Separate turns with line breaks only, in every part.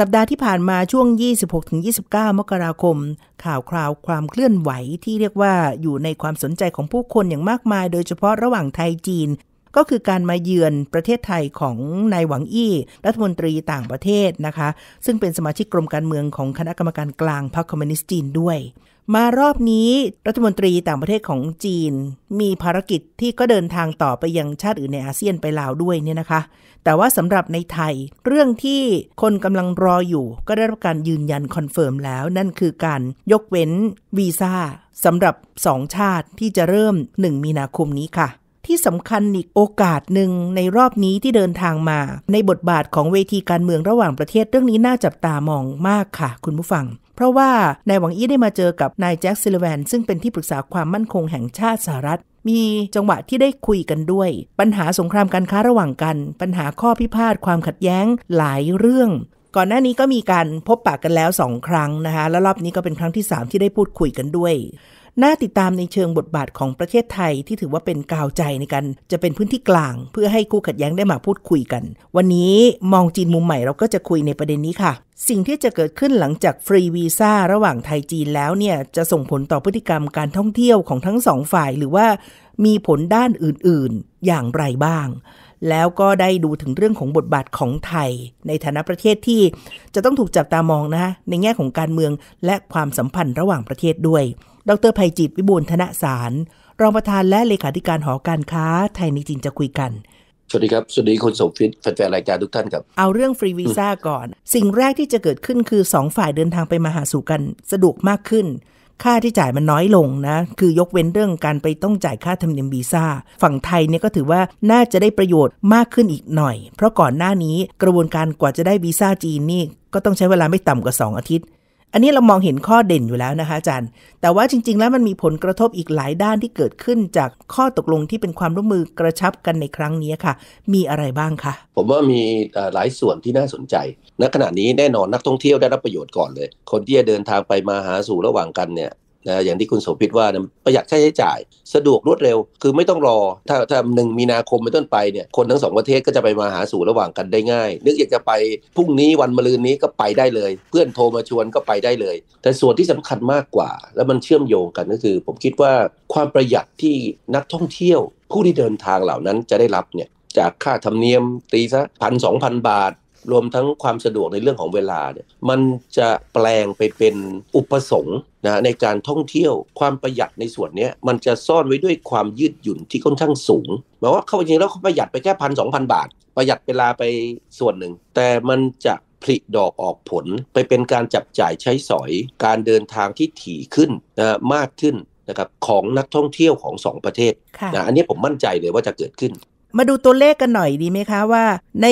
สัปดาห์ที่ผ่านมาช่วง 26-29 มกราคม ข่าวคราวความเคลื่อนไหวที่เรียกว่าอยู่ในความสนใจของผู้คนอย่างมากมายโดยเฉพาะระหว่างไทยจีน ก็คือการมาเยือนประเทศไทยของนายหวังอี้ รัฐมนตรีต่างประเทศนะคะ ซึ่งเป็นสมาชิกกรมการเมืองของคณะกรรมการกลางพรรคคอมมิวนิสต์จีนด้วย มารอบนี้รัฐมนตรีต่างประเทศของจีน มีภารกิจที่ก็เดินทางต่อไปยังชาติอื่นในอาเซียนไปลาวด้วยเนี่ยนะคะแต่ว่าสำหรับในไทย เรื่องที่คนกำลังรออยู่ ก็ได้รับการยืนยันคอนเฟิร์มแล้ว นั่นคือการยกเว้นวีซ่าสำหรับสองชาติที่จะเริ่ม 1 มีนาคมนี้ค่ะ ที่สำคัญอีกโอกาสหนึ่งในรอบนี้ที่เดินทางมา ในบทบาทของเวทีการเมืองระหว่างประเทศเรื่องนี้น่าจับตามองมากค่ะคุณผู้ฟัง เพราะว่านายหวังอี้ได้มาเจอกับนายแจ็คซิลแวนซึ่งเป็นที่ปรึกษาความมั่นคงแห่งชาติสหรัฐมีจังหวะที่ได้คุยกันด้วย ปัญหาสงครามการค้าระหว่างกัน ปัญหาข้อพิพาทความขัดแย้ง หลายเรื่อง ก่อนหน้านี้ก็มีการพบปะกกันแล้วสองครั้งนะคะแล้วรอบนี้ก็เป็นครั้งที่ 3 ที่ได้พูดคุยกันด้วยน่าติดตามในเชิงบทบาทของประเทศไทยที่ถือว่าเป็นกาวใจในการจะเป็นพื้นที่กลาง เพื่อให้คู่ขัดแย้งได้มาพูดคุยกัน วันนี้มองจีนมุมใหม่เราก็จะคุยในประเด็นนี้ค่ะ สิ่งที่จะเกิดขึ้นหลังจากฟรีวีซ่า ระหว่างไทยจีนแล้วเนี่ยจะส่งผลต่อพฤติกรรมการท่องเที่ยวของทั้งสองฝ่าย หรือว่ามีผลด้านอื่นๆอย่างไรบ้าง แล้วก็ได้ดูถึงเรื่องของบทบาทของไทย ในฐานะประเทศที่จะต้องถูกจับตามองนะในแง่ของการเมืองและความสัมพันธ์ระหว่างประเทศด้วยดรภัยจิต วิบูลธนสาร รองประธานและเลขาธิการหอการค้า ไทยในจีนจะคุยกัน
สวัสดีครับ สวัสดีคุณสมฟิตแฟนๆรายการทุกท่านครับ
เอาเรื่องฟรีวีซ่าก่อน สิ่งแรกที่จะเกิดขึ้นคือ 2 ฝ่ายเดินทางไปมาหาสู่กัน สะดวกมากขึ้น ค่าที่จ่ายมันน้อยลงนะ คือยกเว้นเรื่องการไปต้องจ่ายค่าธรรมเนียมวีซ่าฝั่งไทยเนี่ยก็ถือว่าน่าจะได้ประโยชน์มากขึ้นอีกหน่อย เพราะก่อนหน้านี้กระบวนการกว่าจะได้วีซ่าจีนนี่ ก็ต้องใช้เวลาไม่ต่ำกว่า 2 อาทิตย์อันนี้เรามองเห็นข้อเด่นอยู่แล้วนะคะอาจารย์ แต่ว่าจริง ๆ แล้วมันมีผลกระทบอีกหลายด้านที่เกิดขึ้น จากข้อตกลงที่เป็นความร่วมมือกระชับกันในครั้งนี้ค่ะ มีอะไรบ้างคะ
ผมว่ามีหลายส่วนที่น่าสนใจณขณะนี้แน่นอนนักท่องเที่ยวได้รับประโยชน์ก่อนเลย คนที่จะเดินทางไปมาหาสู่ระหว่างกันเนี่ยนะอย่างที่คุณโสภิตว่าประหยัดค่าใช้จ่าย สะดวกรวดเร็ว คือไม่ต้องรอ ถ้าถ้าหนึ่งมีนาคมเป็นต้นไปเนี่ยคนทั้งสอง ประเทศก็จะไปมาหาสู่ระหว่างกันได้ง่ายนึกอยากจะไปพรุ่งนี้วันมะรืนนี้ก็ไปได้เลย เพื่อนโทรมาชวนก็ไปได้เลย แต่ส่วนที่สำคัญมากกว่า และมันเชื่อมโยงกันก็คือผมคิดว่าความประหยัดที่นักท่องเที่ยวผู้ที่เดินทางเหล่านั้นจะได้รับเนี่ยจากค่าธรรมเนียมตีซะพันสองพันบาทรวมทั้งความสะดวกในเรื่องของเวลาเนี่ยมันจะแปลงไปเป็นอุปสงค์นะในการท่องเที่ยวความประหยัดในส่วนนี้มันจะซ่อนไว้ด้วยความยืดหยุ่นที่ค่อนข้างสูง หมายว่าเขาจริงแล้วเขาประหยัดไปแค่พันสองพันบาท ประหยัดเวลาไปส่วนหนึ่ง แต่มันจะผลิดอกออกผลไปเป็นการจับจ่ายใช้สอย การเดินทางที่ถี่ขึ้นนะมากขึ้นนะครับของนักท่องเที่ยวของ 2 ประเทศนะอันนี้ผมมั่นใจเลยว่าจะเกิดขึ้น
มาดูตัวเลขกันหน่อยดีไหมคะว่าใน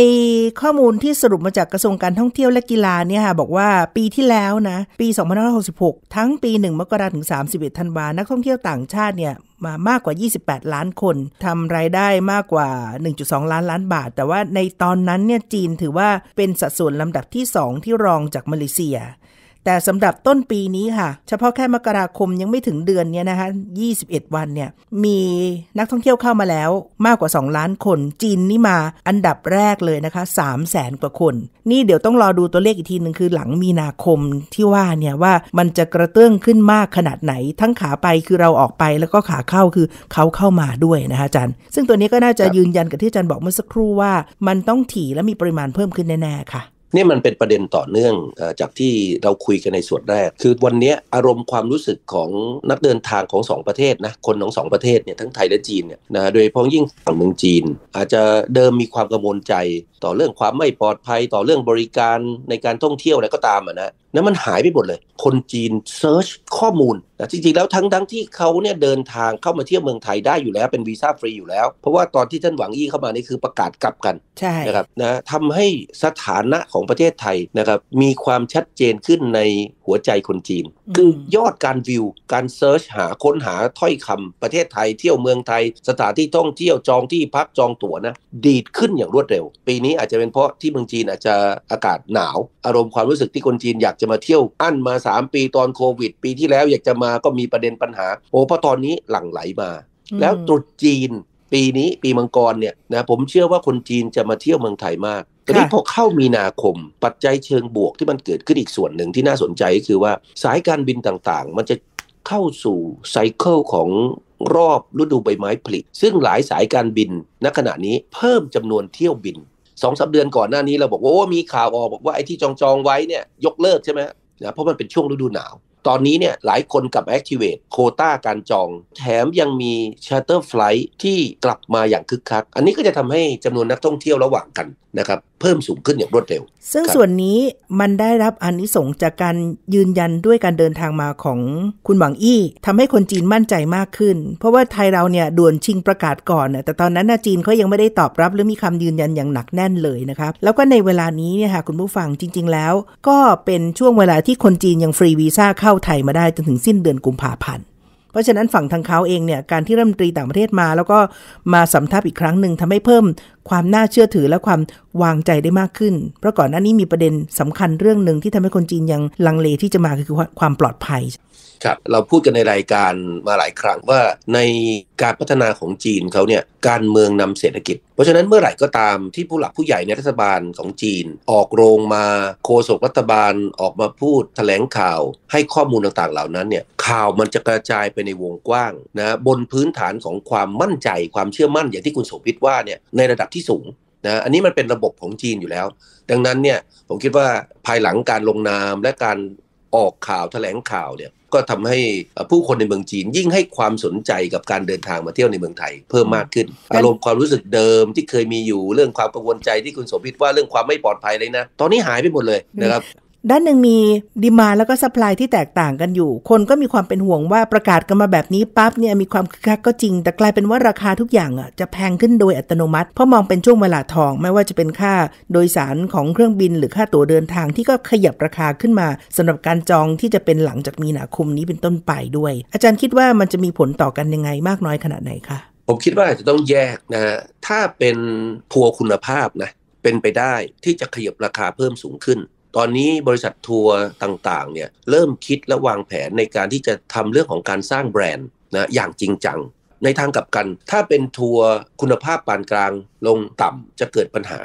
ข้อมูลที่สรุปมาจากกระทรวงการท่องเที่ยวและกีฬาเนี่ยค่ะบอกว่าปีที่แล้วนะ ปี 2566 ทั้งปี 1 มกราถึง 31 ธันวา นักท่องเที่ยวต่างชาติเนี่ยมามากกว่า 28 ล้านคนทำรายได้มากกว่า 1.2 ล้านล้านบาท แต่ว่าในตอนนั้นเนี่ยจีนถือว่าเป็นสัดส่วนลำดับที่ 2 ที่รองจากมาเลเซียแต่สำหรับต้นปีนี้ค่ะ เฉพาะแค่มกราคมยังไม่ถึงเดือนเนี้ยนะคะ21 วันเนี่ยมีนักท่องเที่ยวเข้ามาแล้ว มากกว่า 2 ล้านคน จีนนี่มาอันดับแรกเลยนะคะ3 0 0แสนกว่าคน นี่เดี๋ยวต้องรอดูตัวเลขอีกทีหนึ่งคือหลังมีนาคมที่ว่าเนี่ยว่ามันจะกระเตื้องขึ้นมากขนาดไหน ทั้งขาไปคือเราออกไป แล้วก็ขาเข้าคือเขาเข้ามาด้วยนะคะอาจารย์ซึ่งตัวนี้ก็น่าจะยืนยันกับที่อาจารย์บอกเมื่อสักครู่ว่า มันต้องถี่และมีปริมาณเพิ่มขึ้นแน่ๆค่ะ
นี่มันเป็นประเด็นต่อเนื่องจากที่เราคุยกันในส่วนแรก คือวันนี้อารมณ์ความรู้สึกของนักเดินทางของ 2 ประเทศนะ คนของ2ประเทศเนี่ยทั้งไทยและจีนเนี่ยนะ โดยพ้องยิ่งฝั่งเมืองจีน อาจจะเดิมมีความกังวลใจ ต่อเรื่องความไม่ปลอดภัย ต่อเรื่องบริการในการท่องเที่ยวอะไรก็ตามอ่ะนะนั้นมันหายไปหมดเลย คนจีนเซิร์ชข้อมูลแต่จริง ๆ แล้วทั้งทั้งที่เขาเนี่ยเดินทางเข้ามาเที่ยวเมืองไทยได้อยู่แล้วเป็นวีซ่าฟรีอยู่แล้ว เพราะว่าตอนที่ท่านหวังอี้เข้ามานี่คือประกาศกลับกัน ใช่นะครับนะทำให้สถานะของประเทศไทยนะครับมีความชัดเจนขึ้นในหัวใจคนจีน คือยอดการวิวการเซิร์ชหาค้นหาถ้อยคำประเทศไทย เที่ยวเมืองไทย สถานที่ท่องเที่ยวจองที่พักจองตั๋วนะ ดีดขึ้นอย่างรวดเร็ว ปีนี้อาจจะเป็นเพราะที่เมืองจีนอาจจะอากาศหนาว อารมณ์ความรู้สึกที่คนจีนอยากจะจะมาเที่ยวอั้นมา 3 ปีตอนโควิด ปีที่แล้วอยากจะมาก็มีประเด็นปัญหา โอ้พอตอนนี้หลั่งไหลมา แล้วตรุษจีนปีนี้ปีมังกรเนี่ยนะผมเชื่อว่าคนจีนจะมาเที่ยวเมืองไทยมากทีนี้พอเข้ามีนาคม ปัจจัยเชิงบวกที่มันเกิดขึ้นอีกส่วนหนึ่งที่น่าสนใจก็คือว่าสายการบินต่างๆ มันจะเข้าสู่ไซเคิลของรอบฤดูใบไม้ผลิซึ่งหลายสายการบินณขณะนี้เพิ่มจำนวนเที่ยวบินสองสาเดือนก่อนหน้านี้เราบอกว่ามีข่าวออกบอกว่าไอ้ที่จองจองไว้เนี่ยยกเลิกใช่ไหมนะเพราะมันเป็นช่วงฤดูหนาว ตอนนี้เนี่ยหลายคนกลับ activate โคต้าการจอง แถมยังมี charter flight ที่กลับมาอย่างคึกคักอันนี้ก็จะทำให้จำนวนนักท่องเที่ยวระหว่างกันนะครับเพิ่มสูงขึ้นอย่างรวดเร็ว
ซึ่งส่วนนี้มันได้รับอนิสงจากการยืนยันด้วยการเดินทางมาของคุณหวังอี้ ทำให้คนจีนมั่นใจมากขึ้น เพราะว่าไทยเราเนี่ยด่วนชิงประกาศก่อน แต่ตอนนั้นจีนเขายังไม่ได้ตอบรับ หรือมีคำยืนยันอย่างหนักแน่นเลยนะครับแล้วก็ในเวลานี้เนี่ยค่ะคุณผู้ฟังจริง ๆ แล้วก็เป็นช่วงเวลาที่คนจีนยังฟรีวีซ่าเข้าไทยมาได้จนถึงสิ้นเดือนกุมภาพันธ์เพราะฉะนั้นฝั่งทางเขาเองเนี่ยการที่รัฐมนตรีต่างประเทศมา แล้วก็มาสัมทับอีกครั้งหนึ่งทำให้เพิ่มความน่าเชื่อถือและความวางใจได้มากขึ้น เพราะก่อนหน้านี้มีประเด็นสำคัญเรื่องหนึ่งที่ทำให้คนจีนยังลังเลที่จะมาคือความปลอดภัย ครับ
เราพูดกันในรายการมาหลายครั้งว่าในการพัฒนาของจีนเขาเนี่ยการเมืองนำเศรษฐกิจ เพราะฉะนั้นเมื่อไหร่ก็ตามที่ผู้หลักผู้ใหญ่ในรัฐบาลของจีน ออกโรงมาโฆษกรัฐบาลออกมาพูดถแถลงข่าวให้ข้อมูลต่างๆเหล่านั้นเนี่ย ข่าวมันจะกระจายไปในวงกว้างนะบนพื้นฐานของความมั่นใจ ความเชื่อมั่นอย่างที่คุณโสภิตว่าเนี่ยในระดับที่สูงนะ อันนี้มันเป็นระบบของจีนอยู่แล้ว ดังนั้นเนี่ยผมคิดว่าภายหลังการลงนามและการออกข่าวแถลงข่าวเนี่ย ก็ทำให้ผู้คนในเมืองจีนยิ่งให้ความสนใจกับการเดินทางมาเที่ยวในเมืองไทย เพิ่มมากขึ้นอารมณ์ความรู้สึกเดิมที่เคยมีอยู่เรื่องความกังวลใจ ที่คุณโสภิตว่าเรื่องความไม่ปลอดภัยเลยนะ ตอนนี้หายไปหมดเลยนะครับ
ด้านหนึ่งมีดีมาแล้วก็สป라이ที่แตกต่างกันอยู่คนก็มีความเป็นห่วงว่าประกาศกันมาแบบนี้ปั๊บเนี่ยมีความคึกคักก็จริงแต่กลายเป็นว่าราคาทุกอย่างอ่ะจะแพงขึ้นโดยอัตโนมัติเพราะมองเป็นช่วงเวลาทองไม่ว่าจะเป็นค่าโดยสารของเครื่องบินหรือค่าตั๋วเดินทางที่ก็ขยับราคาขึ้นมาสำหรับการจองที่จะเป็นหลังจากมีนาคมนี้เป็นต้นไปด้วยอาจารย์คิดว่ามันจะมีผลต่อกันยังไงมากน้อยขนาดไหนคะ
ผมคิดว่าจะต้องแยกนะถ้าเป็นทัวคุณภาพนะเป็นไปได้ที่จะขยับราคาเพิ่มสูงขึ้นตอนนี้บริษัททัวร์ต่างๆ เนี่ยเริ่มคิดและวางแผนในการที่จะทำเรื่องของการสร้างแบรนด์นะอย่างจริงจัง ในทางกลับกัน ถ้าเป็นทัวร์คุณภาพปานกลางลงต่ำจะเกิดปัญหา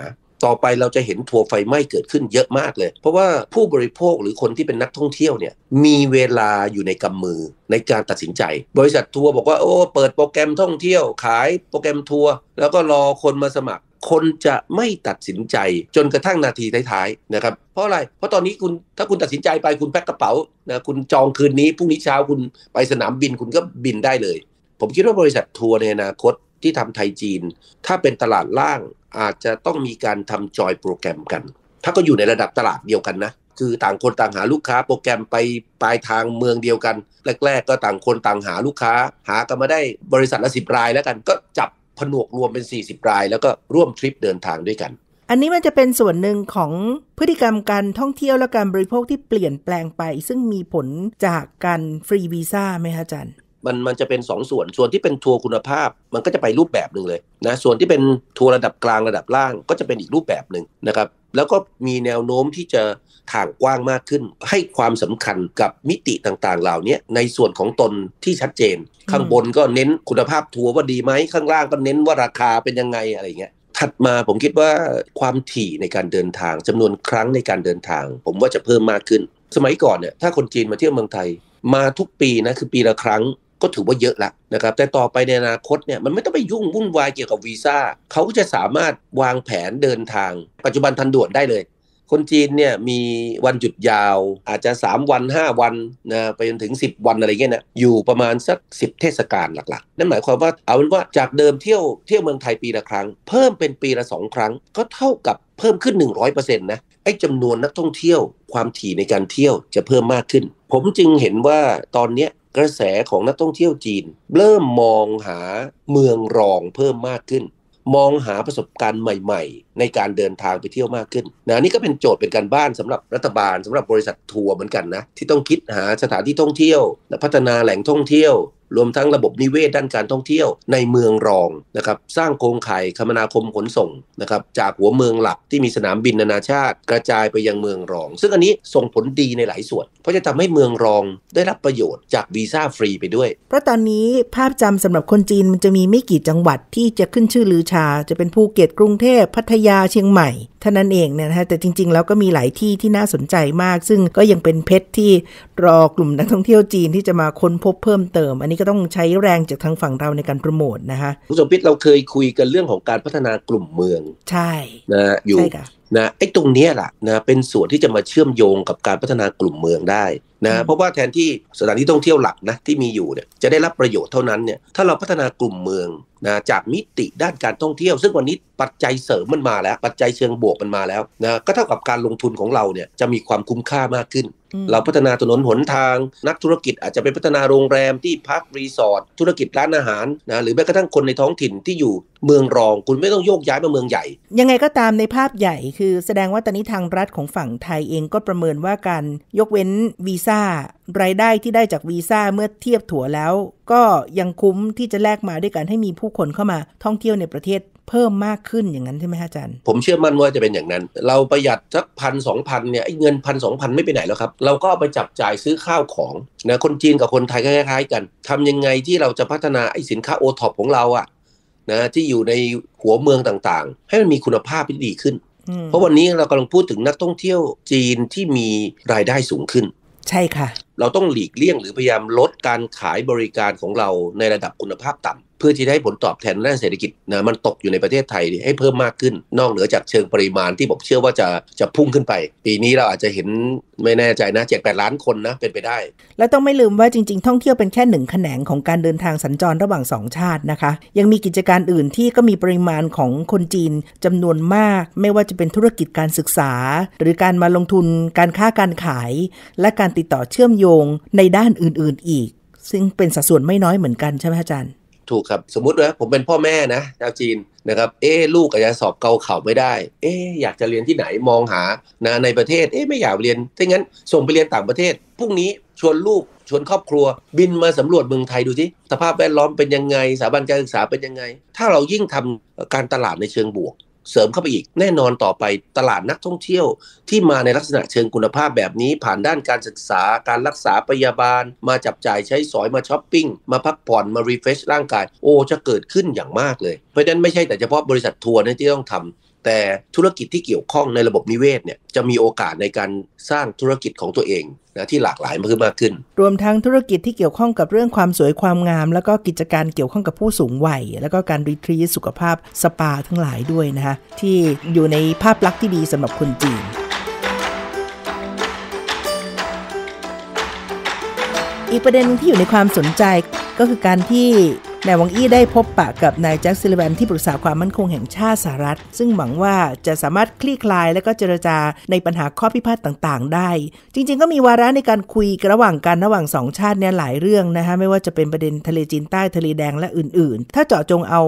ต่อไปเราจะเห็นทัวร์ไฟไหม้เกิดขึ้นเยอะมากเลย เพราะว่าผู้บริโภคหรือคนที่เป็นนักท่องเที่ยวเนี่ยมีเวลาอยู่ในกำมือ ในการตัดสินใจบริษัททัวร์บอกว่าโอ้เปิดโปรแกรมท่องเที่ยวขายโปรแกรมทัวร์แล้วก็รอคนมาสมัครคนจะไม่ตัดสินใจจนกระทั่งนาทีท้ายๆนะครับเพราะอะไรเพราะตอนนี้คุณถ้าคุณตัดสินใจไปคุณแพ็คกระเป๋านะคุณจองคืนนี้พรุ่งนี้เช้าคุณไปสนามบินคุณก็บินได้เลย ผมคิดว่าบริษัททัวร์ในอนาคตที่ทำไทยจีน ถ้าเป็นตลาดล่างอาจจะต้องมีการทำจอยโปรแกรมกัน ถ้าก็อยู่ในระดับตลาดเดียวกันนะคือต่างคนต่างหาลูกค้าโปรแกรมไปปลายทางเมืองเดียวกันแรกๆก็ต่างคนต่างหาลูกค้าหากันมาได้บริษัทละสิบรายแล้วกันก็จับผนวกรวมเป็น 40 ราย แล้วก็ร่วมทริปเดินทางด้วยกัน
อันนี้มันจะเป็นส่วนหนึ่งของพฤติกรรมการท่องเที่ยวและการบริโภคที่เปลี่ยนแปลงไป ซึ่งมีผลจากการฟรีวีซ่าไหมคะจันย
มันมันจะเป็น2สส่วน ส่วนที่เป็นทัวร์คุณภาพมันก็จะไปรูปแบบหนึ่งเลยนะ ส่วนที่เป็นทัวร์ระดับกลางระดับล่างก็จะเป็นอีกรูปแบบหนึ่งนะครับ แล้วก็มีแนวโน้มที่จะถ่างกว้างมากขึ้น ให้ความสำคัญกับมิติต่าง ๆ เหล่านี้ในส่วนของตนที่ชัดเจน ข้างบนก็เน้นคุณภาพทัวร์ว่าดีไหม ข้างล่างก็เน้นว่าราคาเป็นยังไงอะไรเงี้ย ถัดมาผมคิดว่าความถี่ในการเดินทางจำนวนครั้งในการเดินทาง ผมว่าจะเพิ่มมากขึ้น สมัยก่อนเนี่ยถ้าคนจีนมาเที่ยวเมืองไทย มาทุกปีนะคือปีละครั้งก็ถือว่าเยอะละนะครับแต่ต่อไปในอนาคตเนี่ยมันไม่ต้องไปยุ่งวุ่นวายเกี่ยวกับวีซ่า เขาก็จะสามารถวางแผนเดินทางปัจจุบันทันด่วนได้เลย คนจีนเนี่ยมีวันหยุดยาว อาจจะ 3 วัน 5 วันนะไปจนถึง 10 วันอะไรเงี้ยนะอยู่ประมาณสัก 10 เทศกาลหลัก ๆ นั่นหมายความว่าเอาเป็นว่าจากเดิมเที่ยวเที่ยวเมืองไทยปีละครั้ง เพิ่มเป็นปีละ2ครั้ง ก็เท่ากับเพิ่มขึ้น 100%นะไอ้จำนวนนักท่องเที่ยวความถี่ในการเที่ยวจะเพิ่มมากขึ้น ผมจึงเห็นว่าตอนเนี้ยกระแสของนักท่องเที่ยวจีน เริ่มมองหาเมืองรองเพิ่มมากขึ้น มองหาประสบการณ์ใหม่ๆ ในการเดินทางไปเที่ยวมากขึ้นนะนี่ก็เป็นโจทย์เป็นการบ้านสำหรับรัฐบาล สำหรับบริษัททัวร์เหมือนกันนะที่ต้องคิดหาสถานที่ท่องเที่ยวและพัฒนาแหล่งท่องเที่ยวรวมทั้งระบบนิเวศด้านการท่องเที่ยวในเมืองรองนะครับสร้างโครงข่ายคมนาคมขนส่งนะครับจากหัวเมืองหลักที่มีสนามบินนานาชาติกระจายไปยังเมืองรอง ซึ่งอันนี้ส่งผลดีในหลายส่วน เพราะจะทำให้เมืองรองได้รับประโยชน์จากวีซ่าฟรีไปด้วย
เพราะตอนนี้ภาพจำสำหรับคนจีนมันจะมีไม่กี่จังหวัดที่จะขึ้นชื่อลือชา จะเป็นภูเก็ตกรุงเทพพัทยาเชียงใหม่เท่านั้นเองเนี่ยนะฮะแต่จริงๆแล้วก็มีหลายที่ที่น่าสนใจมาก ซึ่งก็ยังเป็นเพชรที่รอกลุ่มนักท่องเที่ยวจีนที่จะมาค้นพบเพิ่มเติม อันนี้ก็ต้องใช้แรงจากทางฝั่งเราในการโปรโมทนะคะ
คุณสมพิษเราเคยคุยกันเรื่องของการพัฒนากลุ่มเมือง ใช่นะอยู่นะไอ้ตรงเนี้ยละนะเป็นส่วนที่จะมาเชื่อมโยงกับการพัฒนากลุ่มเมืองได้นะเพราะว่าแทนที่สถานที่ท่องเที่ยวหลักนะที่มีอยู่เนี่ยจะได้รับประโยชน์เท่านั้นเนี่ยถ้าเราพัฒนากลุ่มเมืองนะจากมิติด้านการท่องเที่ยวซึ่งวันนี้ปัจจัยเสริมมันมาแล้ว ปัจจัยเชิงบวกมันมาแล้วนะก็เท่ากับการลงทุนของเราเนี่ยจะมีความคุ้มค่ามากขึ้น เราพัฒนาถนนหนทางนักธุรกิจอาจจะไปพัฒนาโรงแรมที่พักรีสอร์ทธุรกิจร้านอาหารนะหรือแม้กระทั่งคนในท้องถิ่นที่อยู่เมืองรอง คุณไม่ต้องโยกย้ายมาเมืองใหญ่
ยังไงก็ตามในภาพใหญ่ คือแสดงว่าตอนนี้ทางรัฐของฝั่งไทยเองก็ประเมินว่าการยกเว้นวีซซ่ารายได้ที่ได้จากวีซ่าเมื่อเทียบถั่วแล้ว ก็ยังคุ้มที่จะแลกมาด้วยการให้มีผู้คนเข้ามา ท่องเที่ยวในประเทศเพิ่มมากขึ้นอย่างนั้นใช่ไหมฮะอาจารย์
ผมเชื่อมั่นว่าจะเป็นอย่างนั้น เราประหยัดสักพันสองพันเนี่ยไอ้เงินพันสองพันไม่ไปไหนแล้วครับ เราก็ไปจับจ่ายซื้อข้าวของนะคนจีนกับคนไทยคล้ายๆ กัน ทำยังไงที่เราจะพัฒนาไอ้สินค้าโอท็อปของเราอะนะที่อยู่ในหัวเมืองต่างๆ ให้มันมีคุณภาพที่ดีขึ้น เพราะวันนี้เรากำลังพูดถึงนักท่องเที่ยวจีนที่มีรายได้สูงขึ้นใช่ค่ะเราต้องหลีกเลี่ยงหรือพยายามลดการขายบริการของเราในระดับคุณภาพต่ำเพื่อที่ได้ผลตอบแทนด้านเศรษฐกิจนะมันตกอยู่ในประเทศไทยให้เพิ่มมากขึ้น นอกเหนือจากเชิงปริมาณที่ผมเชื่อว่าจะจะพุ่งขึ้นไป ปีนี้เราอาจจะเห็นไม่แน่ใจนะเจ็ดแปดล้านคนนะ เป็นไปได้
และต้องไม่ลืมว่าจริง ๆ ท่องเที่ยวเป็นแค่หนึ่งแขนงของการเดินทางสัญจรระหว่างสองชาตินะคะ ยังมีกิจการอื่นที่ก็มีปริมาณของคนจีนจำนวนมากไม่ว่าจะเป็นธุรกิจการศึกษา หรือการมาลงทุนการค้าการขาย และการติดต่อเชื่อมโยงในด้านอื่นๆอีก ซึ่งเป็นสัดส่วนไม่น้อยเหมือนกันใช่ไหมอาจารย์
ถูกครับ สมมติว่าผมเป็นพ่อแม่นะชาวจีนนะครับเอ๊ลูกอาจจะสอบเกาเข่าไม่ได้ เอ๊อยากจะเรียนที่ไหนมองหานะในประเทศเอ๊ไม่อยากเรียนถ้างั้นส่งไปเรียนต่างประเทศ พรุ่งนี้ชวนลูกชวนครอบครัว บินมาสำรวจเมืองไทยดูสิสภาพแวดล้อมเป็นยังไงสถาบันการศึกษาเป็นยังไง ถ้าเรายิ่งทำการตลาดในเชิงบวกเสริมเข้าไปอีกแน่นอนต่อไปตลาดนักท่องเที่ยวที่มาในลักษณะเชิงคุณภาพแบบนี้ ผ่านด้านการศึกษา การรักษาพยาบาล มาจับจ่ายใช้สอย มาช้อปปิ้งมาพักผ่อน มารีเฟชร่างกาย โอจะเกิดขึ้นอย่างมากเลย เพราะฉะนั้นไม่ใช่แต่เฉพาะบริษัททัวร์ที่ต้องทำ แต่ธุรกิจที่เกี่ยวข้องในระบบนิเวศเนี่ยจะมีโอกาสในการสร้างธุรกิจของตัวเองะที่หลากหลายมากขึ้นมากขึ้น
รวมทั้งธุรกิจที่เกี่ยวข้องกับเรื่องความสวยความงาม แล้วก็กิจการเกี่ยวข้องกับผู้สูงวัยแล้วก็การรีทรีสุขภาพสปาทั้งหลายด้วยนะคะที่อยู่ในภาพลักษณ์ที่ดีสำหรับคนจีนอีกประเด็นที่อยู่ในความสนใจก็คือการที่นายวังอี้ได้พบปะกับนายแจ็คซิลแวนที่ปรึกษาความมั่นคงแห่งชาติสหรัฐ ซึ่งหวังว่าจะสามารถคลี่คลาย และก็เจรจาในปัญหาข้อพิพาทต่าง ๆ ได้ จริง ๆ ก็มีวาระในการคุยระหว่างกันระหว่างสองชาติเนี่ยหลายเรื่องนะคะไม่ว่าจะเป็นประเด็นทะเลจีนใต้ทะเลแดงและอื่นๆ ถ้าเจาะจงเอา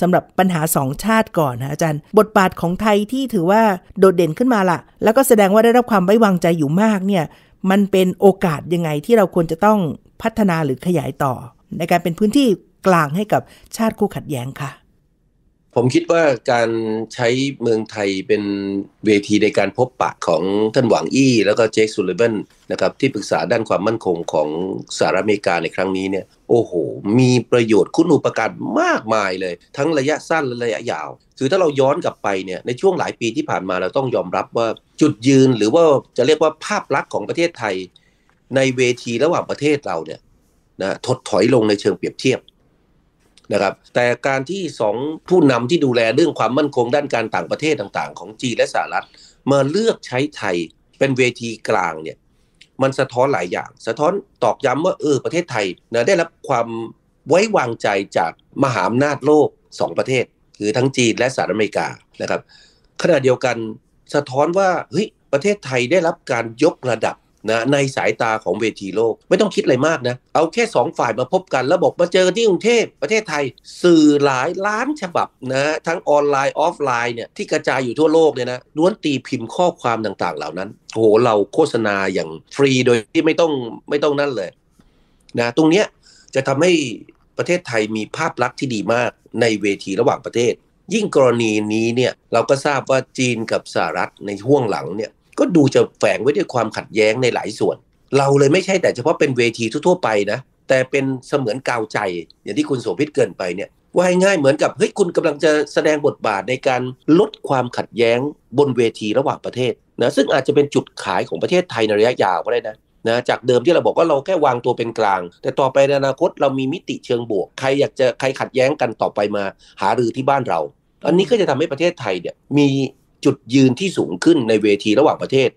สำหรับปัญหาสองชาติก่อนนะอาจารย์บทบาทของไทยที่ถือว่าโดดเด่นขึ้นมาละแล้วก็แสดงว่าได้รับความไว้วางใจอยู่มากเนี่ยมันเป็นโอกาสยังไงที่เราควรจะต้องพัฒนาหรือขยายต่อ ในการเป็นพื้นที่กลางให้กับชาติคู่ขัดแย้งค่ะ
ผมคิดว่าการใช้เมืองไทยเป็นเวทีในการพบปะของท่านหวังอี้ แล้วก็เจคสุเลเบนนะครับที่ปรึกษาด้านความมั่นคงของสหรัฐอเมริกาในครั้งนี้เนี่ยโอ้โห มีประโยชน์คุณอุปการมากมายเลยทั้งระยะสั้นและระยะยาวคือถ้าเราย้อนกลับไปเนี่ยในช่วงหลายปีที่ผ่านมา เราต้องยอมรับว่าจุดยืนหรือว่าจะเรียกว่าภาพลักษณ์ของประเทศไทย ในเวทีระหว่างประเทศเราเนี่ยนะถดถอยลงในเชิงเปรียบเทียบนะครับแต่การที่สองผู้นำที่ดูแลเรื่องความมั่นคงด้านการต่างประเทศต่างๆ ของจีนและสหรัฐ มาเลือกใช้ไทยเป็นเวทีกลางเนี่ยมันสะท้อนหลายอย่าง สะท้อนตอกย้ำว่าเออประเทศไทยนะได้รับความไว้วางใจจากมหาอำนาจโลก2ประเทศคือทั้งจีนและสหรัฐอเมริกานะครับ ขณะเดียวกันสะท้อนว่าเฮ้ยประเทศไทยได้รับการยกระดับนะในสายตาของเวทีโลก ไม่ต้องคิดอะไรมากนะ เอาแค่2ฝ่ายมาพบกันแล้วบอกมาเจอกันที่กรุงเทพประเทศไทยสื่อหลายล้านฉบับนะ ทั้งออนไลน์ ออฟไลน์เนี่ยที่กระจายอยู่ทั่วโลกเนี่ยนะล้วนตีพิมพ์ข้อความต่าง ๆ เหล่านั้นโอ้โหเราโฆษณาอย่างฟรีโดยที่ไม่ต้องไม่ต้องนั่นเลย นะตรงเนี้ยจะทำให้ประเทศไทยมีภาพลักษณ์ที่ดีมากในเวทีระหว่างประเทศ ยิ่งกรณีนี้เนี่ย เราก็ทราบว่าจีนกับสหรัฐในห่วงหลังเนี่ยก็ดูจะแฝงไว้ด้วยความขัดแย้งในหลายส่วน เราเลยไม่ใช่แต่เฉพาะเป็นเวทีทั่วๆไปนะแต่เป็นเสมือนกาวใจอย่างที่คุณโสภิตเกินไปเนี่ย ว่าง่ายเหมือนกับเฮ้ยคุณกำลังจะแสดงบทบาทในการลดความขัดแย้งบนเวทีระหว่างประเทศนะซึ่งอาจจะเป็นจุดขายของประเทศไทยในระยะยาวก็ได้นะนะจากเดิมที่เราบอกว่าเราแค่วางตัวเป็นกลาง แต่ต่อไปในอนาคตเรามีมิติเชิงบวก ใครอยากจะใครขัดแย้งกันต่อไปมาหารือที่บ้านเราอันนี้ก็จะทำให้ประเทศไทยเนี่ยมีจุดยืนที่สูงขึ้นในเวทีระหว่างประเทศ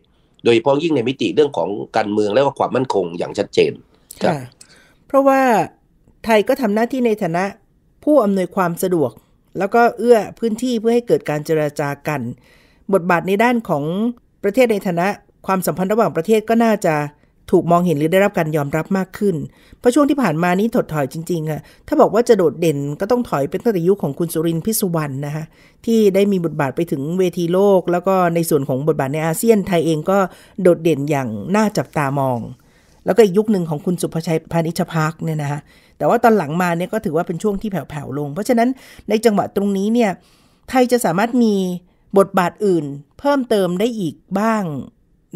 โดยเฉพาะยิ่งในมิติเรื่องของการเมืองและความมั่นคงอย่างชัดเจน
ค่ะเพราะว่าไทยก็ทำหน้าที่ในฐานะ ผู้อำนวยความสะดวก แล้วก็เอื้อพื้นที่เพื่อให้เกิดการเจราจากัน บทบาทในด้านของประเทศในฐานะความสัมพันธ์ระหว่างประเทศก็น่าจะถูกมองเห็นหรือได้รับการยอมรับมากขึ้น เพราะช่วงที่ผ่านมานี้ถดถอยจริงๆอะถ้าบอกว่าจะโดดเด่นก็ต้องถอยเป็นตั้งแต่ยุคของคุณสุรินทร์พิสุวรรณนะคะที่ได้มีบทบาทไปถึงเวทีโลก แล้วก็ในส่วนของบทบาทในอาเซียนไทยเองก็โดดเด่นอย่างน่าจับตามอง แล้วก็อีกยุคหนึ่งของคุณสุภชัยพานิชพักเนี่ยนะคะแต่ว่าตอนหลังมาเนี่ยก็ถือว่าเป็นช่วงที่แผ่วๆลง เพราะฉะนั้นในจังหวะตรงนี้เนี่ยไทยจะสามารถมีบทบาทอื่น เพิ่มเติมได้อีกบ้าง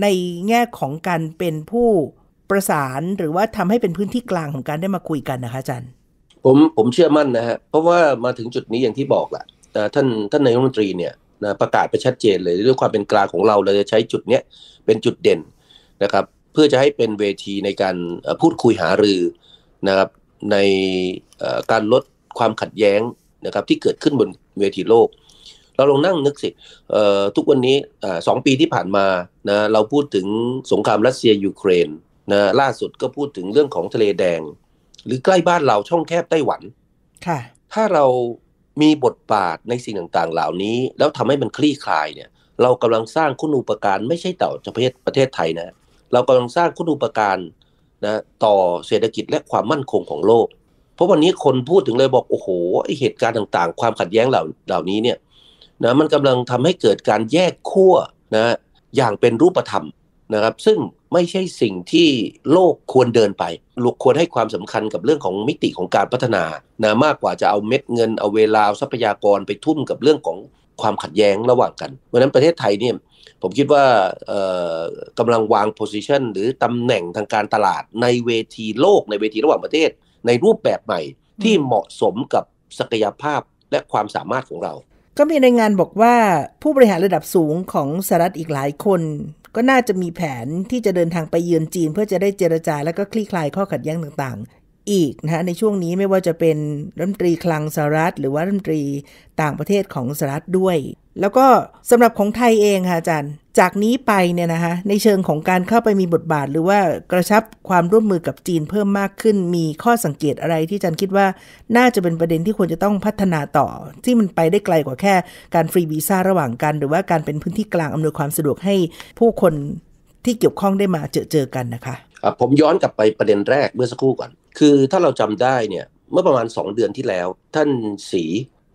ในแง่ของการเป็นผู้ประสานหรือว่าทำให้เป็นพื้นที่กลางของการได้มาคุยกันนะคะอาจารย์
ผมผมเชื่อมั่นนะฮะเพราะว่ามาถึงจุดนี้อย่างที่บอกแหละท่านท่านนายกรัฐมนตรีเนี่ยประกาศไปชัดเจนเลยด้วยความเป็นกลางของเราเราจะใช้จุดเนี้ยเป็นจุดเด่นนะครับเพื่อจะให้เป็นเวทีในการพูดคุยหารือนะครับในการลดความขัดแย้งนะครับที่เกิดขึ้นบนเวทีโลกเราลองนั่งนึกสิ ทุกวันนี้สองปีที่ผ่านมานะเราพูดถึงสงครามรัสเซียยูเครนนะล่าสุดก็พูดถึงเรื่องของทะเลแดง หรือใกล้บ้านเราช่องแคบไต้หวัน ค่ะ ถ้าเรามีบทบาทในสิ่งต่างๆ เหล่านี้ แล้วทำให้มันคลี่คลายเนี่ยเรากำลังสร้างคุณูปการไม่ใช่ต่าจระเทศประเทศไทยนะเรากำลังสร้างคุณูปการนะต่อเศรษฐกิจและความมั่นคงของโลก เพราะวันนี้คนพูดถึงเลยบอกโอ้โหเหตุการณ์ต่างๆ ความขัดแย้งเหล่านี้เนี่ยนะมันกำลังทำให้เกิดการแยกขั้วนะอย่างเป็นรูปธรรมนะครับซึ่งไม่ใช่สิ่งที่โลกควรเดินไปลูกควรให้ความสำคัญกับเรื่องของมิติของการพัฒนานะมากกว่าจะเอาเม็ดเงินเอาเวลาทรัพยากรไปทุ่มกับเรื่องของความขัดแย้งระหว่างกัน เพราะนั้นประเทศไทยเนี่ยผมคิดว่ากำลังวางโพสิชันหรือตำแหน่งทางการตลาดในเวทีโลกในเวทีระหว่างประเทศในรูปแบบใหม่ที่เหมาะสมกับศักยภาพและความสามารถของเรา
ก็มีรายงานบอกว่าผู้บริหารระดับสูงของสหรัฐอีกหลายคน ก็น่าจะมีแผนที่จะเดินทางไปเยือนจีนเพื่อจะได้เจรจาและก็คลี่คลายข้อขัดแย้งต่างๆ อีกนะในช่วงนี้ไม่ว่าจะเป็นรัฐมนตรีคลังสหรัฐ หรือว่ารัฐมนตรีต่างประเทศของสหรัฐด้วยแล้วก็สำหรับของไทยเองค่ะอาจารย์ จากนี้ไปเนี่ยนะคะในเชิงของการเข้าไปมีบทบาท หรือว่ากระชับความร่วมมือกับจีนเพิ่มมากขึ้น มีข้อสังเกตอะไรที่อาจารย์คิดว่าน่าจะเป็นประเด็นที่ควรจะต้องพัฒนาต่อ ที่มันไปได้ไกลกว่าแค่การฟรีวีซ่าระหว่างกัน หรือว่าการเป็นพื้นที่กลางอำนวยความสะดวกให้ผู้คนที่เกี่ยวข้องได้มาเจอเจอกันนะคะ
ผมย้อนกลับไปประเด็นแรกเมื่อสักครู่ก่อนคือถ้าเราจำได้เนี่ยเมื่อประมาณ 2 เดือนที่แล้ว ท่านสี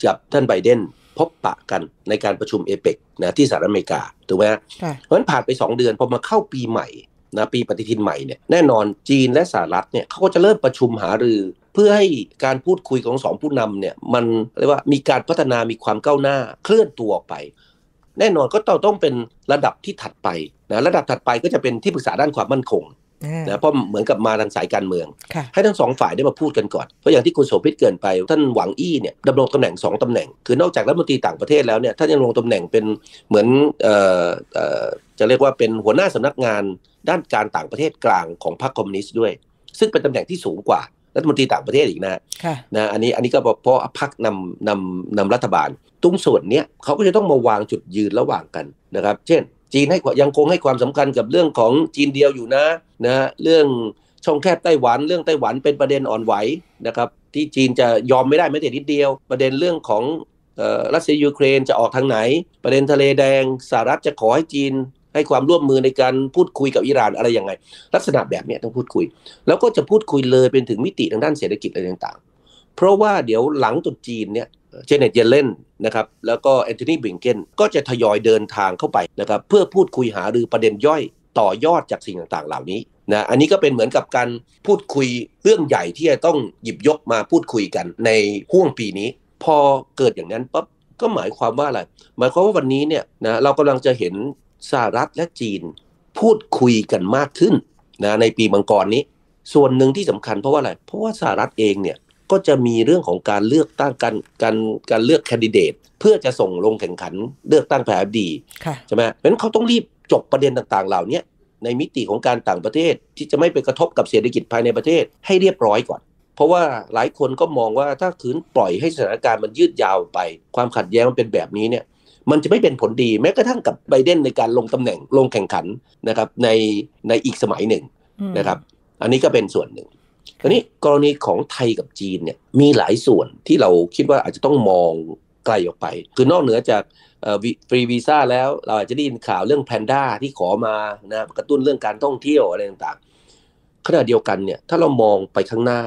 กับท่านไบเดนพบปะกันในการประชุมเอเปกนะที่สหรัฐอเมริกาถูกไหมฮะเพราะฉะนั้นผ่านไป 2 เดือน พอมาเข้าปีใหม่นะปีปฏิทินใหม่เนี่ยแน่นอนจีนและสหรัฐเนี่ยเขาก็จะเริ่มประชุมหารือ เพื่อให้การพูดคุยของสองผู้นำเนี่ยมันเรียกว่ามีการพัฒนามีความก้าวหน้าเคลื่อนตัวไป แน่นอนก็ต้องต้องเป็นระดับที่ถัดไปนะระดับถัดไปก็จะเป็นที่ปรึกษาด้านความมั่นคงนะเพราะเหมือนกับมาทางสายการเมือง ให้ทั้งสองฝ่ายได้มาพูดกันก่อน เพราะอย่างที่คุณโสภิตเกินไปท่านหวังอี้เนี่ยดำรงตำแหน่ง2ตำแหน่งคือนอกจากรัฐมนตรีต่างประเทศแล้วเนี่ยท่านยังลงตำแหน่งเป็นเหมือนจะเรียกว่าเป็นหัวหน้าสำนักงานด้านการต่างประเทศกลางของพรรคคอมมิวนิสต์ด้วย ซึ่งเป็นตำแหน่งที่สูงกว่ารัฐมนตรีต่างประเทศอีกนะนะอันนี้อันนี้ก็เพราะพรคนำนำนำรัฐบาลตรงส่วนเนี้ยเขาก็จะต้องมาวางจุดยืนระหว่างกันนะครับ เช่นจีนให้ยังคงให้ความสำคัญกับเรื่องของจีนเดียวอยู่นะนะเรื่องช่องแคบไต้หวันเรื่องไต้หวันเป็นประเด็นอ่อนไหวนะครับที่จีนจะยอมไม่ได้แม้แต่นิดเดียว ประเด็นเรื่องของรัสเซียยูเครนจะออกทางไหน ประเด็นทะเลแดงสหรัฐจะขอให้จีนให้ความร่วมมือในการพูดคุยกับอิหร่านอะไรยังไง ลักษณะแบบนี้ต้องพูดคุย แล้วก็จะพูดคุยเลยเป็นถึงมิติทางด้านเศรษฐกิจอะไรต่าง ๆ เพราะว่าเดี๋ยวหลังตุนจีนเนี่ยเจเน็ตเยเลนนะครับแล้วก็แอนโทนีบิงเกนก็จะทยอยเดินทางเข้าไปนะครับเพื่อพูดคุยหารือประเด็นย่อยต่อยอดจากสิ่งต่าง ๆ เหล่านี้นะอันนี้ก็เป็นเหมือนกับการพูดคุยเรื่องใหญ่ที่จะต้องหยิบยกมาพูดคุยกันในห่วงปีนี้ พอเกิดอย่างนั้นปั๊บก็หมายความว่าอะไรหมายความว่า วันนี้เนี่ยนะเรากำลังจะเห็นสหรัฐและจีนพูดคุยกันมากขึ้นนะในปีมังกรนี้ส่วนหนึ่งที่สำคัญ เพราะว่าอะไร เพราะว่าสหรัฐเองเนี่ยก็จะมีเรื่องของการเลือกตั้งการการการเลือกแคนดิเดตเพื่อจะส่งลงแข่งขันเลือกตั้งแผนดีใช่ไหมเพราะฉะนั้นเขาต้องรีบจบประเด็นต่างๆเหล่านี้ในมิติของการต่างประเทศที่จะไม่ไปกระทบกับเศรษฐกิจภายในประเทศให้เรียบร้อยก่อนเพราะว่าหลายคนก็มองว่าถ้าคืนปล่อยให้สถานการณ์มันยืดยาวไป ความขัดแย้งมันเป็นแบบนี้เนี่ยมันจะไม่เป็นผลดีแม้กระทั่งกับไบเดนในการลงตำแหน่งลงแข่งขันนะครับในในอีกสมัยหนึ่งนะครับ อันนี้ก็เป็นส่วนหนึ่งราวนี้กรณีของไทยกับจีนเนี่ยมีหลายส่วนที่เราคิดว่าอาจจะต้องมองไกลออกไป คือนอกเหนือจากฟรีวีซ่าแล้วเราอาจจะได้ยินข่าวเรื่องแพนด้าที่ขอมานะกระตุ้นเรื่องการท่องเที่ยวอะไรต่างๆ ขณะเดียวกันเนี่ยถ้าเรามองไปข้างหน้า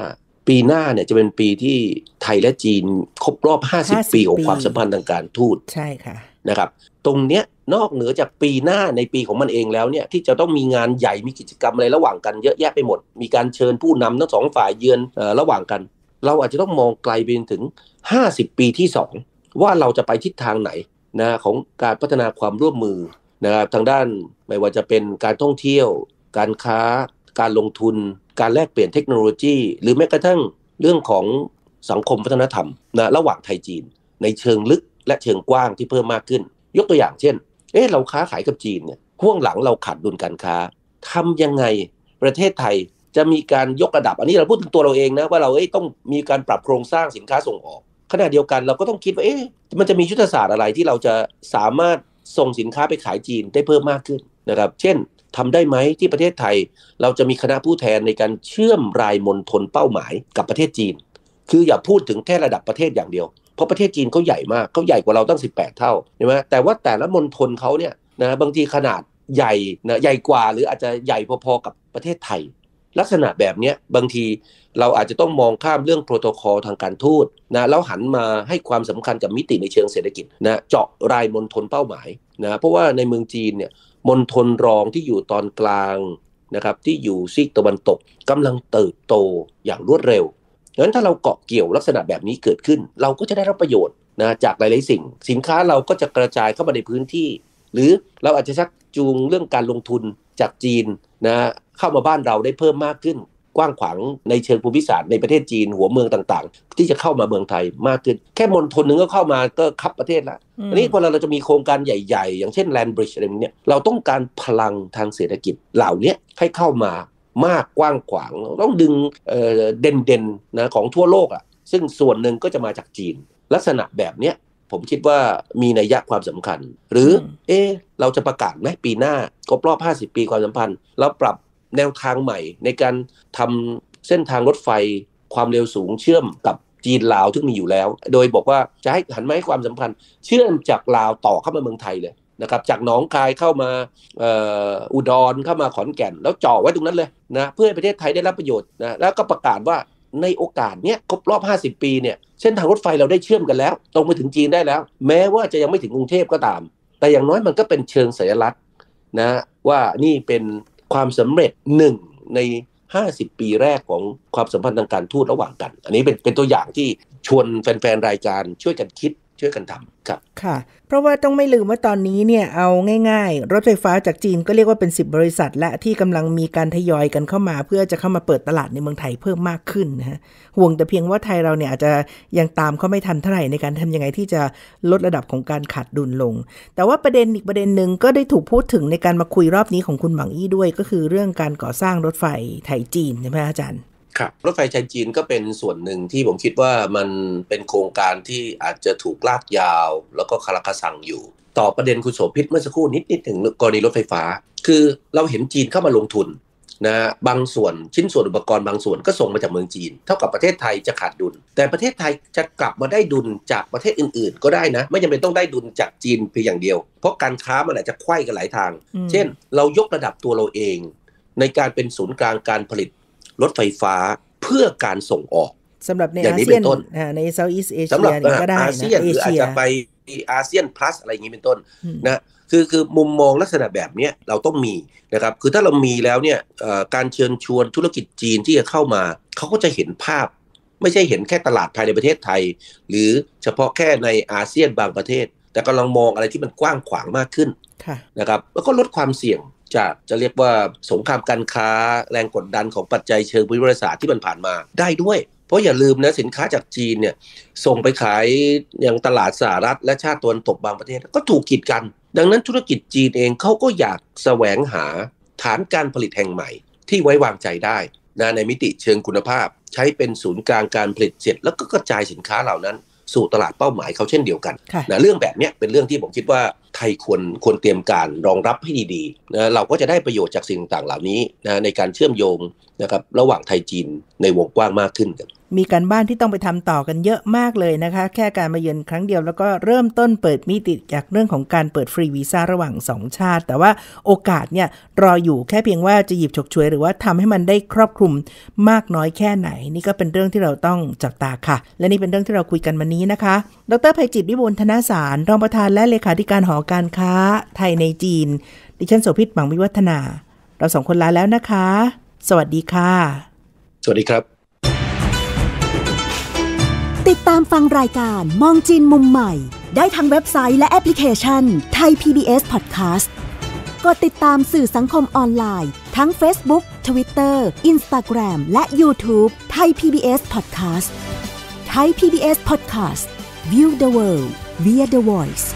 ปีหน้าเนี่ยจะเป็นปีที่ไทยและจีน ครบรอบ 50 ปีของความสัมพันธ์ทางการทูตใช่ค่ะนะครับตรงเนี้ยนอกเหนือจากปีหน้าในปีของมันเองแล้วเนี่ยที่จะต้องมีงานใหญ่มีกิจกรรมอะไรระหว่างกันเยอะแยะไปหมดมีการเชิญผู้นำทั้งสองฝ่ายเยือนระหว่างกันเราอาจจะต้องมองไกลไปถึง 50 ปีที่ 2 ว่าเราจะไปทิศทางไหนนะของการพัฒนาความร่วมมือนะครับทางด้านไม่ว่าจะเป็นการท่องเที่ยว การค้าการลงทุน การแลกเปลี่ยนเทคโนโลยี หรือแม้กระทั่งเรื่องของสังคมวัฒนธรรมนะระหว่างไทยจีน ในเชิงลึกและเชิงกว้างที่เพิ่มมากขึ้น ยกตัวอย่าง เช่น เอ๊ะเราค้าขายกับจีนเนี่ยห่วงหลังเราขาดดุลการค้า ทำยังไงประเทศไทยจะมีการยกระดับ อันนี้เราพูดถึงตัวเราเองนะ ว่าเรา เอ้ต้องมีการปรับโครงสร้างสินค้าส่งออก ขณะเดียวกันเราก็ต้องคิดว่า เอ๊ะมันจะมียุทธศาสตร์อะไรที่เราจะสามารถส่งสินค้าไปขายจีนได้เพิ่มมากขึ้นนะครับ เช่น ทำได้ไหมที่ประเทศไทย เราจะมีคณะผู้แทนในการเชื่อมรายมณฑลเป้าหมายกับประเทศจีน คืออย่าพูดถึงแค่ระดับประเทศอย่างเดียวเพราะประเทศจีนเขาใหญ่มาก เขาใหญ่กว่าเราตั้ง 18 เท่าใช่ไหมแต่ว่าแต่ละมณฑลเขาเนี่ยนะ บางทีขนาดใหญ่นะ ใหญ่กว่า หรืออาจจะใหญ่พอๆ กับประเทศไทย ลักษณะแบบนี้บางทีเราอาจจะต้องมองข้ามเรื่องโปรโตโคอลทางการทูตนะ แล้วหันมาให้ความสำคัญกับมิติในเชิงเศรษฐกิจนะ เจาะรายมณฑลเป้าหมายนะ เพราะว่าในเมืองจีนเนี่ยมณฑลรองที่อยู่ตอนกลางนะครับที่อยู่ซีกตะวันตก กำลังเติบโตอย่างรวดเร็วดังนั้นถ้าเราเกาะเกี่ยวลักษณะแบบนี้เกิดขึ้น เราก็จะได้รับประโยชน์นะจากหลาย ๆ สิ่งสินค้าเราก็จะกระจายเข้ามาในพื้นที่ หรือเราอาจจะชักจูงเรื่องการลงทุนจากจีนนะเข้ามาบ้านเราได้เพิ่มมากขึ้น กว้างขวางในเชิงภูมิศาสตร์ในประเทศจีนหัวเมืองต่าง ๆ ที่จะเข้ามาเมืองไทยมากขึ้นแค่มณฑลนึ่งก็เข้ามาก็คับประเทศละอันนี้พอเราจะมีโครงการใหญ่ ๆ อย่างเช่นแลนบริดจ์อะไรเนี้ยเราต้องการพลังทางเศรษฐกิจเหล่านี้ให้เข้ามามากกว้างขวาง ต้องดึงเด่นเด่นนะของทั่วโลกอะ่ะ ซึ่งส่วนหนึ่งก็จะมาจากจีน ลักษณะแบบเนี้ยผมคิดว่ามีนัยยะความสำคัญ หรือเอ๊เราจะประกาศไหมปีหน้าครบรอบ 50 ปีความสัมพันธ์เราปรับแนวทางใหม่ ในการทำเส้นทางรถไฟความเร็วสูงเชื่อมกับจีนลาวที่มีอยู่แล้ว โดยบอกว่าจะให้หันมาให้ความสัมพันธ์ เชื่อมจากลาวต่อเข้ามาเมืองไทยเลยนะครับจากหนองคายเข้ามาอุดรเข้ามาขอนแก่นแล้วจ่อไว้ตรงนั้นเลยนะเพื่อให้ประเทศไทยได้รับประโยชน์นะแล้วก็ประกาศว่าในโอกาสเนี้ยครบรอบ 50 ปีเนี่ยเส้นทางรถไฟเราได้เชื่อมกันแล้ว ตรงไปถึงจีนได้แล้ว แม้ว่าจะยังไม่ถึงกรุงเทพก็ตาม แต่อย่างน้อยมันก็เป็นเชิงสัญลักษณ์นะว่านี่เป็นความสำเร็จหนึ่งใน 50 ปีแรกของความสัมพันธ์ทางการทูตระหว่างกัน อันนี้เป็นเป็นตัวอย่างที่ชวนแฟนๆรายการช่วยกันคิดช่วยกันทำครั
บ ค่ะ เพราะว่าต้องไม่ลืมว่าตอนนี้เนี่ยเอาง่ายๆ รถไฟฟ้าจากจีนก็เรียกว่าเป็น 10 บริษัทและที่กำลังมีการทยอยกันเข้ามา เพื่อจะเข้ามาเปิดตลาดในเมืองไทยเพิ่มมากขึ้นนะฮะ ห่วงแต่เพียงว่าไทยเราเนี่ยอาจจะยังตามเขาไม่ทันเท่าไหร่ในการทํำยังไงที่จะลดระดับของการขาดดุลลง แต่ว่าประเด็นอีกประเด็นหนึ่งก็ได้ถูกพูดถึงในการมาคุยรอบนี้ของคุณหวังอี้ด้วย ก็คือเรื่องการก่อสร้างรถไฟไทยจีนใช่ไหมอาจารย์
ครับรถไฟชายจีนก็เป็นส่วนหนึ่งที่ผมคิดว่ามันเป็นโครงการที่อาจจะถูกลากยาว แล้วก็คาราคาสั่งอยู่ ต่อประเด็นคุณโสพิษเมื่อสักครู่นิดนิดถึงกรณีรถไฟฟ้า คือเราเห็นจีนเข้ามาลงทุนนะ บางส่วนชิ้นส่วนอุปกรณ์บางส่วนก็ส่งมาจากเมืองจีน เท่ากับประเทศไทยจะขาดดุล แต่ประเทศไทยจะกลับมาได้ดุลจากประเทศอื่นๆ ก็ได้นะ ไม่จำเป็นต้องได้ดุลจากจีนเพียงอย่างเดียว เพราะการค้ามันอาจจะไขว้กันหลายทาง เช่น เรายกระดับตัวเราเอง ในการเป็นศูนย์กลางการผลิตรถไฟฟ้าเพื่อการส่งออก
สำหรับในอาเซียนในเซาท์อีสเอเชียสหรับอาเซียนหรืออาจจะไป
อาเซียนพลัสอะไรอย่างนี้เป็นต้นนะคือคือมุมมองลักษณะแบบนี้เราต้องมีนะครับคือถ้าเรามีแล้วเนี่ยการเชิญชวนธุรกิจจีนที่จะเข้ามา เขาก็จะเห็นภาพ ไม่ใช่เห็นแค่ตลาดภายในประเทศไทย หรือเฉพาะแค่ในอาเซียนบางประเทศ แต่กาลังมองอะไรที่มันกว้างขวางมากขึ้นนะครับแล้วก็ลดความเสี่ยงจากจะเรียกว่าสงครามการค้าแรงกดดันของปัจจัยเชิงภูมิรัฐศาสตร์ที่มันผ่านมาได้ด้วย เพราะอย่าลืมนะสินค้าจากจีนเนี่ยส่งไปขายอย่างตลาดสหรัฐ และชาติตะวันตกบางประเทศก็ถูกกีดกัน ดังนั้นธุรกิจจีนเองเขาก็อยากแสวงหาฐานการผลิตแห่งใหม่ที่ไว้วางใจได้นะในมิติเชิงคุณภาพใช้เป็นศูนย์กลางการผลิตเสร็จ แล้วก็กระจายสินค้าเหล่านั้นสู่ตลาดเป้าหมายเขาเช่นเดียวกันนะเรื่องแบบนี้เป็นเรื่องที่ผมคิดว่าไทยควรควรเตรียมการรองรับให้ดีๆนะเราก็จะได้ประโยชน์จากสิ่งต่างเหล่านี้นะในการเชื่อมโยงนะครับระหว่างไทยจีนในวงกว้างมากขึ้นกัน
มีการบ้านที่ต้องไปทำต่อกันเยอะมากเลยนะคะ แค่การมาเยือนครั้งเดียวแล้วก็เริ่มต้นเปิดมิติจากเรื่องของการเปิดฟรีวีซ่าระหว่าง 2 ชาติ แต่ว่าโอกาสเนี่ยรออยู่แค่เพียงว่าจะหยิบฉกฉวย หรือว่าทำให้มันได้ครอบคลุมมากน้อยแค่ไหน นี่ก็เป็นเรื่องที่เราต้องจับตาค่ะ และนี่เป็นเรื่องที่เราคุยกันวันนี้นะคะ ดรภัยจิตวิบูลธนาสาร รองประธานและเลขาธิการหอการค้า ไทยในจีน ดิฉันโสภิตบังวิวัฒนา เราสองคนลาแล้วนะคะ สวัสดีค่ะ สวัสดีครับติดตามฟังรายการมองจีนมุมใหม่ได้ทางเว็บไซต์และแอปพลิเคชันไทย PBS Podcast กดติดตามสื่อสังคมออนไลน์ ทั้ง Facebook Twitter Instagram และ YouTube ไทย PBS Podcast ไทย PBS Podcast View the world via the voice